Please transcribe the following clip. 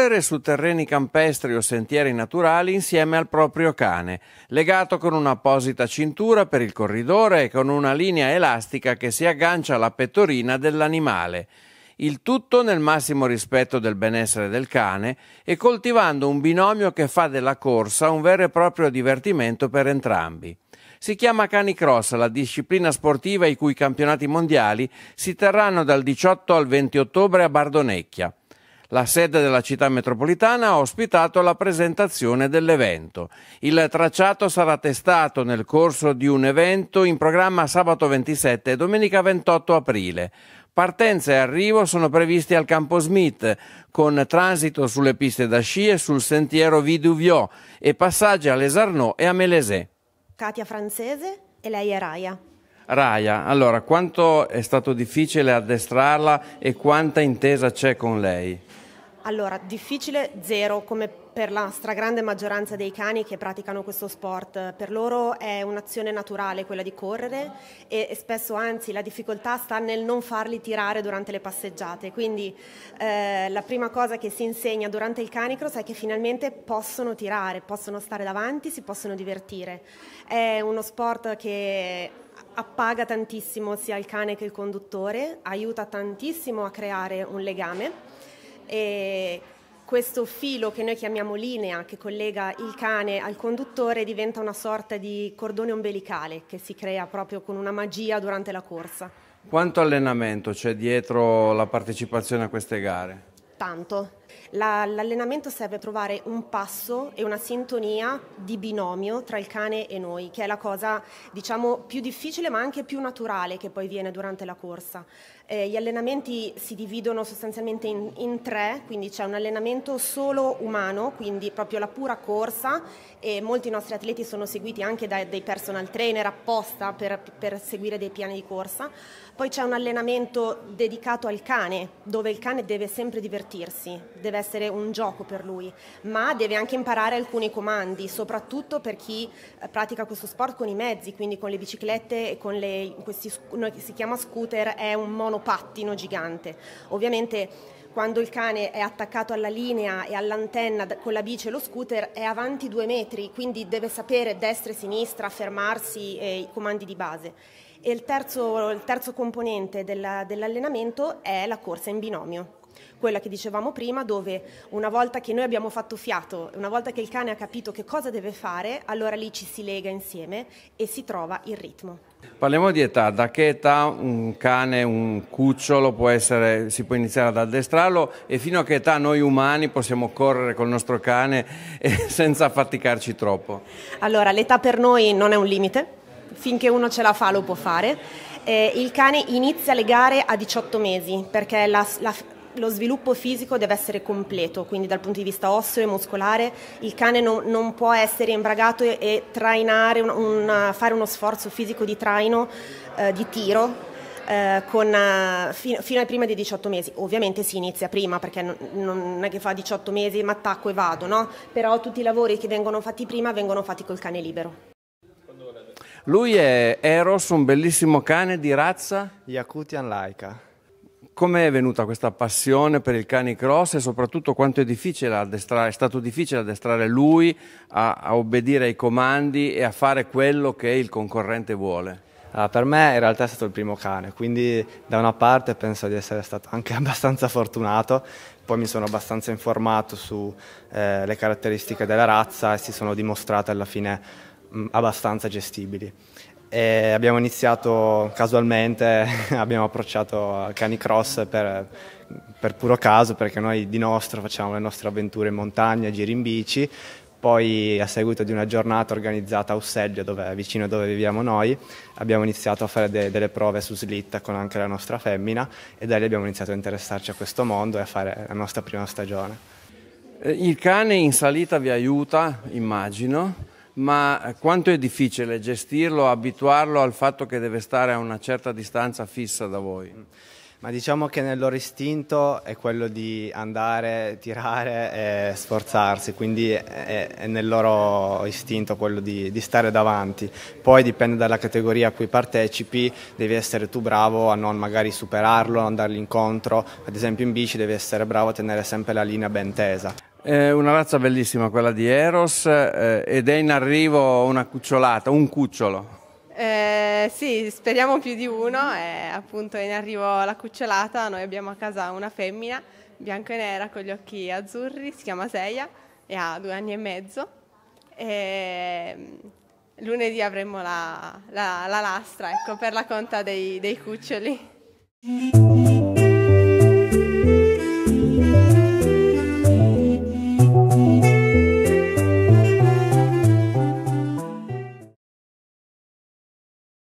correre su terreni campestri o sentieri naturali insieme al proprio cane, legato con un'apposita cintura per il corridore e con una linea elastica che si aggancia alla pettorina dell'animale. Il tutto nel massimo rispetto del benessere del cane e coltivando un binomio che fa della corsa un vero e proprio divertimento per entrambi. Si chiama canicross la disciplina sportiva i cui campionati mondiali si terranno dal 18 al 20 ottobre a Bardonecchia. La sede della città metropolitana ha ospitato la presentazione dell'evento. Il tracciato sarà testato nel corso di un evento in programma sabato 27 e domenica 28 aprile. Partenza e arrivo sono previsti al Campo Smith, con transito sulle piste da sci e sul sentiero Viduviò e passaggi a Les Arnaud e a Melesè. Katia Francese e lei è Raya. Raia, allora quanto è stato difficile addestrarla e quanta intesa c'è con lei? Allora, difficile zero, come per la stragrande maggioranza dei cani che praticano questo sport. Per loro è un'azione naturale quella di correre e, e, spesso anzi la difficoltà sta nel non farli tirare durante le passeggiate. Quindi eh, la prima cosa che si insegna durante il canicross è che finalmente possono tirare, possono stare davanti, si possono divertire. È uno sport che appaga tantissimo sia il cane che il conduttore, aiuta tantissimo a creare un legame e questo filo che noi chiamiamo linea che collega il cane al conduttore diventa una sorta di cordone ombelicale che si crea proprio con una magia durante la corsa. Quanto allenamento c'è dietro la partecipazione a queste gare? Tanto, la, l'allenamento serve a trovare un passo e una sintonia di binomio tra il cane e noi, che è la cosa diciamo più difficile ma anche più naturale che poi viene durante la corsa. Eh, gli allenamenti si dividono sostanzialmente in, in tre, quindi c'è un allenamento solo umano, quindi proprio la pura corsa e molti nostri atleti sono seguiti anche da dei personal trainer apposta per, per seguire dei piani di corsa. Poi c'è un allenamento dedicato al cane, dove il cane deve sempre divertirsi, deve essere un gioco per lui, ma deve anche imparare alcuni comandi, soprattutto per chi eh, pratica questo sport con i mezzi, quindi con le biciclette e con le, questi, si chiama scooter, è un monopattino gigante. Ovviamente quando il cane è attaccato alla linea e all'antenna con la bici e lo scooter è avanti due metri, quindi deve sapere destra e sinistra, fermarsi e i comandi di base. E il terzo, il terzo componente della, dell'allenamento è la corsa in binomio quella che dicevamo prima, dove una volta che noi abbiamo fatto fiato, una volta che il cane ha capito che cosa deve fare, allora lì ci si lega insieme e si trova il ritmo. Parliamo di età, da che età un cane, un cucciolo può essere, si può iniziare ad addestrarlo e fino a che età noi umani possiamo correre col nostro cane senza faticarci troppo? Allora, l'età per noi non è un limite, finché uno ce la fa lo può fare. Eh, il cane inizia le gare a 18 mesi perché la, la lo sviluppo fisico deve essere completo, quindi dal punto di vista osseo e muscolare il cane non, non può essere imbragato e, e trainare un, un, fare uno sforzo fisico di traino, eh, di tiro. Eh, con, eh, fino, fino, ai prima dei 18 mesi, ovviamente si inizia prima perché non, non è che fa 18 mesi ma attacco e vado, no? però tutti i lavori che vengono fatti prima vengono fatti col cane libero. Lui è Eros, un bellissimo cane di razza Yakutian Laika. Come è venuta questa passione per il canicross e soprattutto quanto è, è stato difficile addestrare lui a, a, obbedire ai comandi e a fare quello che il concorrente vuole? Allora, ah, per me in realtà è stato il primo cane, quindi da una parte penso di essere stato anche abbastanza fortunato, poi mi sono abbastanza informato sulle eh, caratteristiche della razza e si sono dimostrate alla fine abbastanza gestibili. E abbiamo iniziato casualmente, abbiamo approcciato Cani Cross per, per, puro caso, perché noi di nostro facciamo le nostre avventure in montagna, giri in bici, poi a seguito di una giornata organizzata a Usseggio, dove, vicino dove viviamo noi, abbiamo iniziato a fare de, delle prove su slitta con anche la nostra femmina e da lì abbiamo iniziato a interessarci a questo mondo e a fare la nostra prima stagione. Eh, il cane in salita vi aiuta, immagino, ma eh, quanto è difficile gestirlo, abituarlo al fatto che deve stare a una certa distanza fissa da voi? Mm. Ma diciamo che nel loro istinto è quello di andare, tirare e sforzarsi, quindi è, è nel loro istinto quello di, di, stare davanti. Poi dipende dalla categoria a cui partecipi, devi essere tu bravo a non magari superarlo, andargli incontro. Ad esempio in bici devi essere bravo a tenere sempre la linea ben tesa. È una razza bellissima quella di Eros eh, ed è in arrivo una cucciolata, un cucciolo. Eh, sì, speriamo più di uno, è appunto in arrivo la cucciolata, noi abbiamo a casa una femmina bianca e nera con gli occhi azzurri, si chiama Seia e ha due anni e mezzo. E, mm, lunedì avremo la, la, la lastra ecco, per la conta dei, dei cuccioli.